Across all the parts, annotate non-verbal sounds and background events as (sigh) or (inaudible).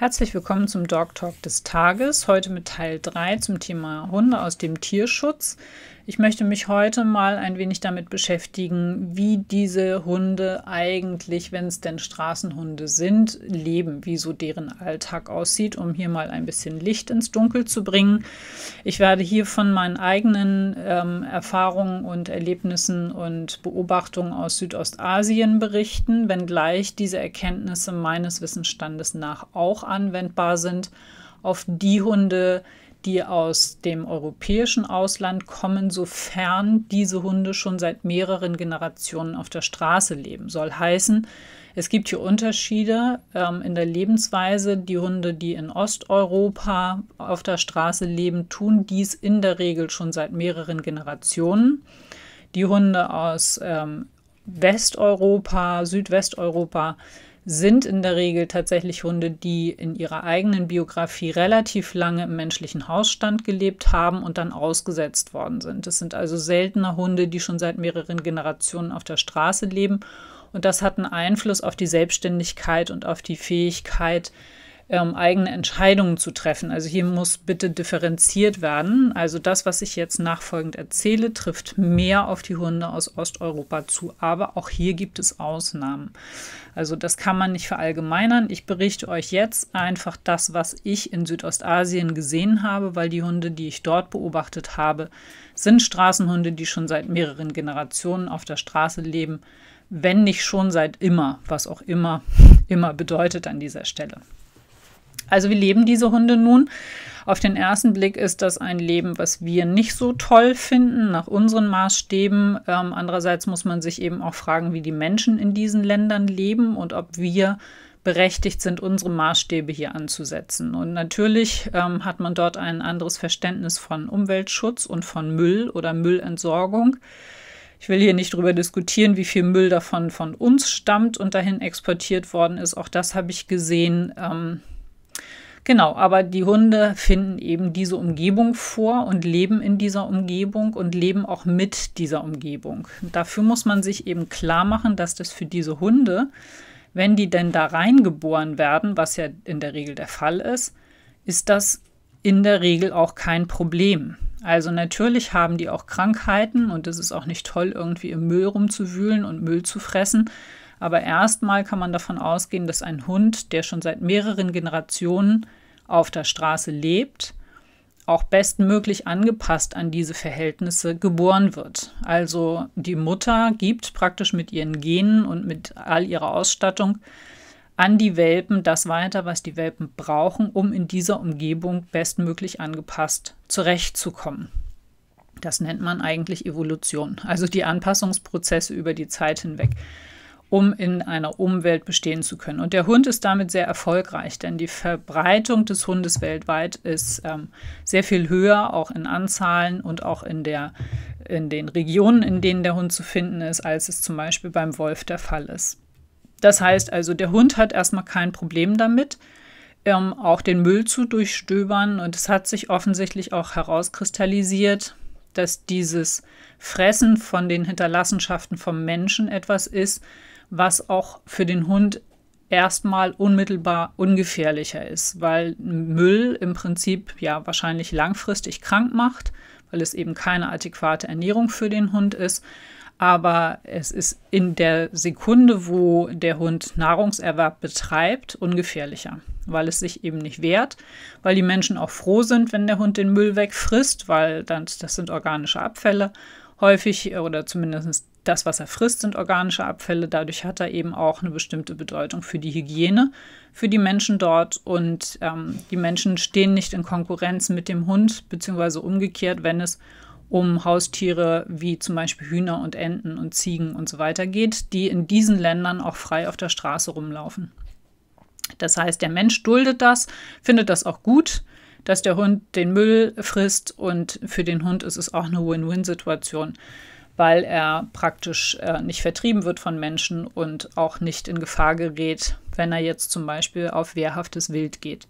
Herzlich willkommen zum Dog Talk des Tages. Heute mit Teil 3 zum Thema Hunde aus dem Tierschutz. Ich möchte mich heute mal ein wenig damit beschäftigen, wie diese Hunde eigentlich, wenn es denn Straßenhunde sind, leben, wie so deren Alltag aussieht, um hier mal ein bisschen Licht ins Dunkel zu bringen. Ich werde hier von meinen eigenen ähm, Erfahrungen und Erlebnissen und Beobachtungen aus Südostasien berichten, wenngleich diese Erkenntnisse meines Wissensstandes nach auch anwendbar sind auf die Hunde, die die aus dem europäischen Ausland kommen, sofern diese Hunde schon seit mehreren Generationen auf der Straße leben. Soll heißen, es gibt hier Unterschiede ähm, in der Lebensweise. Die Hunde, die in Osteuropa auf der Straße leben, tun dies in der Regel schon seit mehreren Generationen. Die Hunde aus ähm, Westeuropa, Südwesteuropa, sind in der Regel tatsächlich Hunde, die in ihrer eigenen Biografie relativ lange im menschlichen Hausstand gelebt haben und dann ausgesetzt worden sind. Es sind also seltener Hunde, die schon seit mehreren Generationen auf der Straße leben. Und das hat einen Einfluss auf die Selbstständigkeit und auf die Fähigkeit, ähm, eigene Entscheidungen zu treffen. Also hier muss bitte differenziert werden. Also das, was ich jetzt nachfolgend erzähle, trifft mehr auf die Hunde aus Osteuropa zu. Aber auch hier gibt es Ausnahmen. Also das kann man nicht verallgemeinern. Ich berichte euch jetzt einfach das, was ich in Südostasien gesehen habe, weil die Hunde, die ich dort beobachtet habe, sind Straßenhunde, die schon seit mehreren Generationen auf der Straße leben, wenn nicht schon seit immer, was auch immer (laughs) immer bedeutet an dieser Stelle. Also wie leben diese Hunde nun? Auf den ersten Blick ist das ein Leben, was wir nicht so toll finden, nach unseren Maßstäben. Ähm, andererseits muss man sich eben auch fragen, wie die Menschen in diesen Ländern leben und ob wir berechtigt sind, unsere Maßstäbe hier anzusetzen. Und natürlich ähm, hat man dort ein anderes Verständnis von Umweltschutz und von Müll oder Müllentsorgung. Ich will hier nicht darüber diskutieren, wie viel Müll davon von uns stammt und dahin exportiert worden ist. Auch das habe ich gesehen. Ähm, Genau, aber die Hunde finden eben diese Umgebung vor und leben in dieser Umgebung und leben auch mit dieser Umgebung. Dafür muss man sich eben klar machen, dass das für diese Hunde, wenn die denn da reingeboren werden, was ja in der Regel der Fall ist, ist das in der Regel auch kein Problem. Also natürlich haben die auch Krankheiten und es ist auch nicht toll, irgendwie im Müll rumzuwühlen und Müll zu fressen. Aber erstmal kann man davon ausgehen, dass ein Hund, der schon seit mehreren Generationen auf der Straße lebt, auch bestmöglich angepasst an diese Verhältnisse geboren wird. Also die Mutter gibt praktisch mit ihren Genen und mit all ihrer Ausstattung an die Welpen das weiter, was die Welpen brauchen, um in dieser Umgebung bestmöglich angepasst zurechtzukommen. Das nennt man eigentlich Evolution, also die Anpassungsprozesse über die Zeit hinweg um in einer Umwelt bestehen zu können. Und der Hund ist damit sehr erfolgreich, denn die Verbreitung des Hundes weltweit ist ähm, sehr viel höher, auch in Anzahlen und auch in, der, in den Regionen, in denen der Hund zu finden ist, als es zum Beispiel beim Wolf der Fall ist. Das heißt also, der Hund hat erstmal kein Problem damit, ähm, auch den Müll zu durchstöbern. Und es hat sich offensichtlich auch herauskristallisiert, dass dieses Fressen von den Hinterlassenschaften vom Menschen etwas ist, was auch für den Hund erstmal unmittelbar ungefährlicher ist, weil Müll im Prinzip ja wahrscheinlich langfristig krank macht, weil es eben keine adäquate Ernährung für den Hund ist. Aber es ist in der Sekunde, wo der Hund Nahrungserwerb betreibt, ungefährlicher, weil es sich eben nicht wehrt, weil die Menschen auch froh sind, wenn der Hund den Müll wegfrisst, weil dann, das sind organische Abfälle häufig oder zumindest das, was er frisst, sind organische Abfälle. Dadurch hat er eben auch eine bestimmte Bedeutung für die Hygiene, für die Menschen dort. Und ähm, die Menschen stehen nicht in Konkurrenz mit dem Hund, beziehungsweise umgekehrt, wenn es um Haustiere wie zum Beispiel Hühner und Enten und Ziegen und so weiter geht, die in diesen Ländern auch frei auf der Straße rumlaufen. Das heißt, der Mensch duldet das, findet das auch gut, dass der Hund den Müll frisst und für den Hund ist es auch eine Win-Win-Situation weil er praktisch äh, nicht vertrieben wird von Menschen und auch nicht in Gefahr gerät, wenn er jetzt zum Beispiel auf wehrhaftes Wild geht.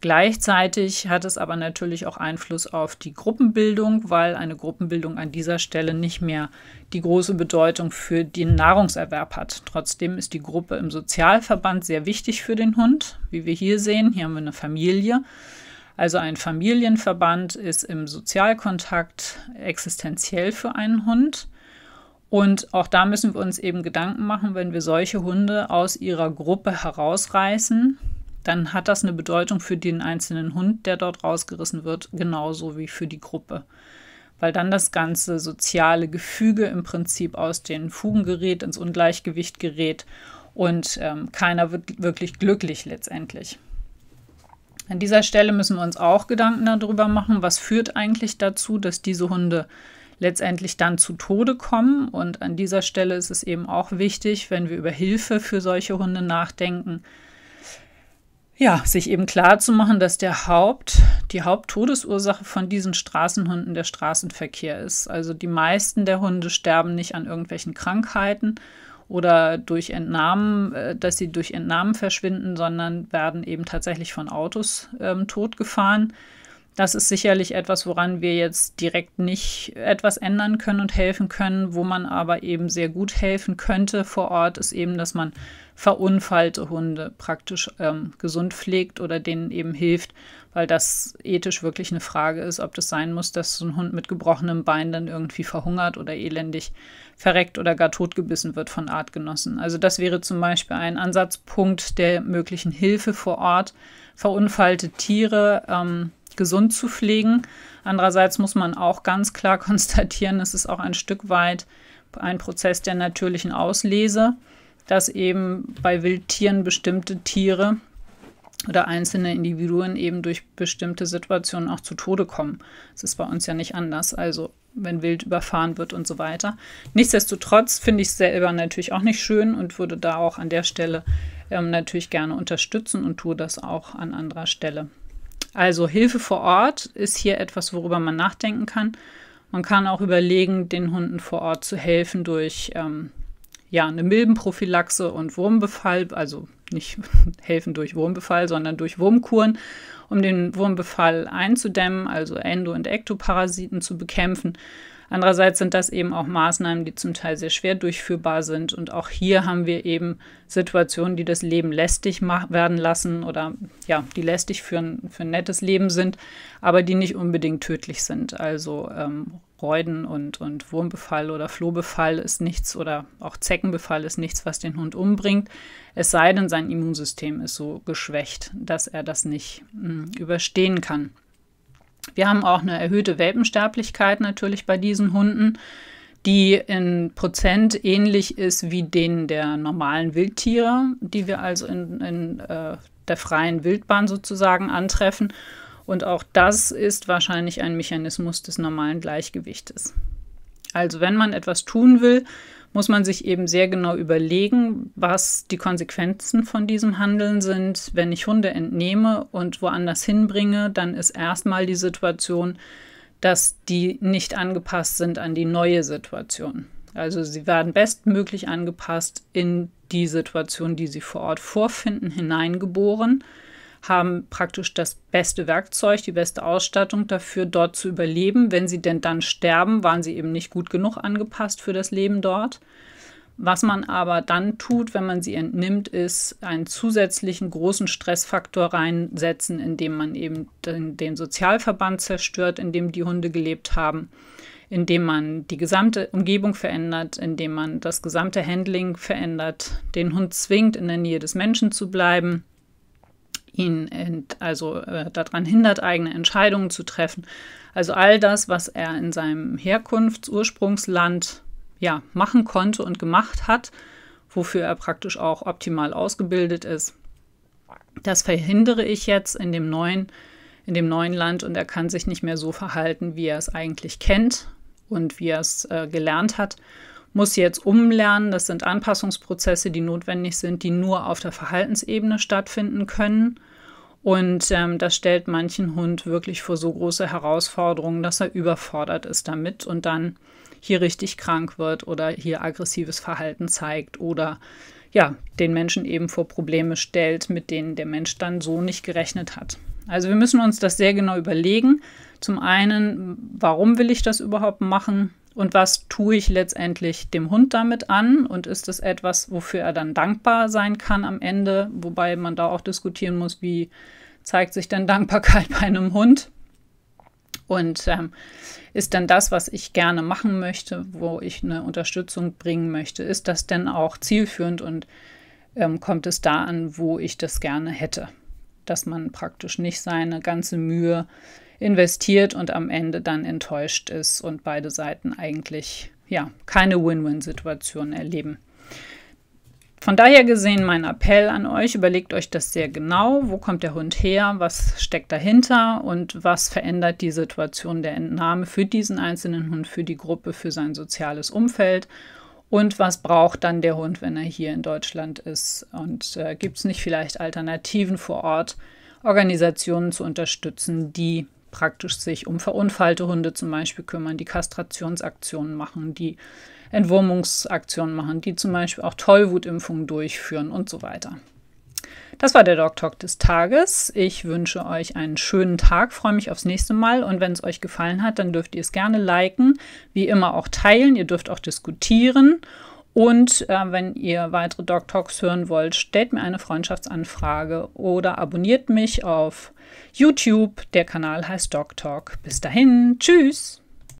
Gleichzeitig hat es aber natürlich auch Einfluss auf die Gruppenbildung, weil eine Gruppenbildung an dieser Stelle nicht mehr die große Bedeutung für den Nahrungserwerb hat. Trotzdem ist die Gruppe im Sozialverband sehr wichtig für den Hund, wie wir hier sehen. Hier haben wir eine Familie also ein Familienverband ist im Sozialkontakt existenziell für einen Hund. Und auch da müssen wir uns eben Gedanken machen, wenn wir solche Hunde aus ihrer Gruppe herausreißen, dann hat das eine Bedeutung für den einzelnen Hund, der dort rausgerissen wird, genauso wie für die Gruppe. Weil dann das ganze soziale Gefüge im Prinzip aus den Fugen gerät, ins Ungleichgewicht gerät und ähm, keiner wird wirklich glücklich letztendlich. An dieser Stelle müssen wir uns auch Gedanken darüber machen, was führt eigentlich dazu, dass diese Hunde letztendlich dann zu Tode kommen. Und an dieser Stelle ist es eben auch wichtig, wenn wir über Hilfe für solche Hunde nachdenken, ja, sich eben klarzumachen, dass der Haupt, die Haupttodesursache von diesen Straßenhunden der Straßenverkehr ist. Also die meisten der Hunde sterben nicht an irgendwelchen Krankheiten oder durch Entnahmen, äh, dass sie durch Entnahmen verschwinden, sondern werden eben tatsächlich von Autos ähm, totgefahren. Das ist sicherlich etwas, woran wir jetzt direkt nicht etwas ändern können und helfen können. Wo man aber eben sehr gut helfen könnte vor Ort, ist eben, dass man verunfallte Hunde praktisch ähm, gesund pflegt oder denen eben hilft, weil das ethisch wirklich eine Frage ist, ob das sein muss, dass so ein Hund mit gebrochenem Bein dann irgendwie verhungert oder elendig verreckt oder gar totgebissen wird von Artgenossen. Also das wäre zum Beispiel ein Ansatzpunkt der möglichen Hilfe vor Ort. Verunfallte Tiere. Ähm, gesund zu pflegen. Andererseits muss man auch ganz klar (laughs) konstatieren, es ist auch ein Stück weit ein Prozess der natürlichen Auslese, dass eben bei Wildtieren bestimmte Tiere oder einzelne Individuen eben durch bestimmte Situationen auch zu Tode kommen. Das ist bei uns ja nicht anders. Also wenn wild überfahren wird und so weiter. Nichtsdestotrotz finde ich es selber natürlich auch nicht schön und würde da auch an der Stelle ähm, natürlich gerne unterstützen und tue das auch an anderer Stelle. Also Hilfe vor Ort ist hier etwas, worüber man nachdenken kann. Man kann auch überlegen, den Hunden vor Ort zu helfen durch ähm, ja, eine Milbenprophylaxe und Wurmbefall, also nicht (laughs) helfen durch Wurmbefall, sondern durch Wurmkuren, um den Wurmbefall einzudämmen, also Endo- und Ektoparasiten zu bekämpfen. Andererseits sind das eben auch Maßnahmen, die zum Teil sehr schwer durchführbar sind. Und auch hier haben wir eben Situationen, die das Leben lästig werden lassen oder ja, die lästig für ein, für ein nettes Leben sind, aber die nicht unbedingt tödlich sind. Also ähm, Reuden und, und Wurmbefall oder Flohbefall ist nichts oder auch Zeckenbefall ist nichts, was den Hund umbringt. Es sei denn, sein Immunsystem ist so geschwächt, dass er das nicht mh, hm, überstehen kann. Wir haben auch eine erhöhte Welpensterblichkeit natürlich bei diesen Hunden, die in Prozent ähnlich ist wie denen der normalen Wildtiere, die wir also in, in äh, der freien Wildbahn sozusagen antreffen. Und auch das ist wahrscheinlich ein Mechanismus des normalen Gleichgewichtes. Also wenn man etwas tun will, muss man sich eben sehr genau überlegen, was die Konsequenzen von diesem Handeln sind. Wenn ich Hunde entnehme und woanders hinbringe, dann ist erstmal die Situation, dass die nicht angepasst sind an die neue Situation. Also sie werden bestmöglich angepasst in die Situation, die sie vor Ort vorfinden, hineingeboren haben praktisch das beste Werkzeug, die beste Ausstattung dafür, dort zu überleben. Wenn sie denn dann sterben, waren sie eben nicht gut genug angepasst für das Leben dort. Was man aber dann tut, wenn man sie entnimmt, ist einen zusätzlichen großen Stressfaktor reinsetzen, indem man eben den, den, Sozialverband zerstört, in dem die Hunde gelebt haben, indem man die gesamte Umgebung verändert, indem man das gesamte Handling verändert, den Hund zwingt, in der Nähe des Menschen zu bleiben, ihn äh, also äh, daran hindert, eigene Entscheidungen zu treffen. Also all das, was er in seinem Herkunftsursprungsland ja machen konnte und gemacht hat, wofür er praktisch auch optimal ausgebildet ist. Das verhindere ich jetzt in dem neuen in dem neuen Land und er kann sich nicht mehr so verhalten, wie er es eigentlich kennt und wie er es äh, gelernt hat muss jetzt umlernen. Das sind Anpassungsprozesse, die notwendig sind, die nur auf der Verhaltensebene stattfinden können. Und ähm, das stellt manchen Hund wirklich vor so große Herausforderungen, dass er überfordert ist damit und dann hier richtig krank wird oder hier aggressives Verhalten zeigt oder ja, den Menschen eben vor Probleme stellt, mit denen der Mensch dann so nicht gerechnet hat. Also wir müssen uns das sehr genau überlegen. Zum einen, warum will ich das überhaupt machen? Und was tue ich letztendlich dem Hund damit an? Und ist es etwas, wofür er dann dankbar sein kann am Ende? Wobei man da auch diskutieren muss, wie zeigt sich denn Dankbarkeit (laughs) bei einem Hund? Und ähm, ist denn das, was ich gerne machen möchte, wo ich eine Unterstützung bringen möchte, ist das denn auch zielführend und ähm, kommt es da an, wo ich das gerne hätte? Dass man praktisch nicht seine ganze Mühe investiert und am Ende dann enttäuscht ist und beide Seiten eigentlich ja keine Win-Win-Situation erleben. Von daher gesehen mein Appell an euch, überlegt euch das sehr genau, wo kommt der Hund her, was steckt dahinter und was verändert die Situation der Entnahme für diesen einzelnen Hund, für die Gruppe, für sein soziales Umfeld und was braucht dann der Hund, wenn er hier in Deutschland ist und äh, gibt es nicht vielleicht Alternativen vor Ort, Organisationen zu unterstützen, die praktisch sich um verunfallte Hunde zum Beispiel kümmern, die Kastrationsaktionen machen, die Entwurmungsaktionen machen, die zum Beispiel auch Tollwutimpfungen durchführen und so weiter. Das war der Dog Talk des Tages. Ich wünsche euch einen schönen Tag, freue mich aufs nächste Mal und wenn es euch gefallen hat, dann dürft ihr es gerne liken, wie immer auch teilen, ihr dürft auch diskutieren Und und äh, wenn ihr weitere Dog Talks hören wollt, stellt mir eine Freundschaftsanfrage oder abonniert mich auf YouTube. Der Kanal heißt Dog Talk. Bis dahin, tschüss!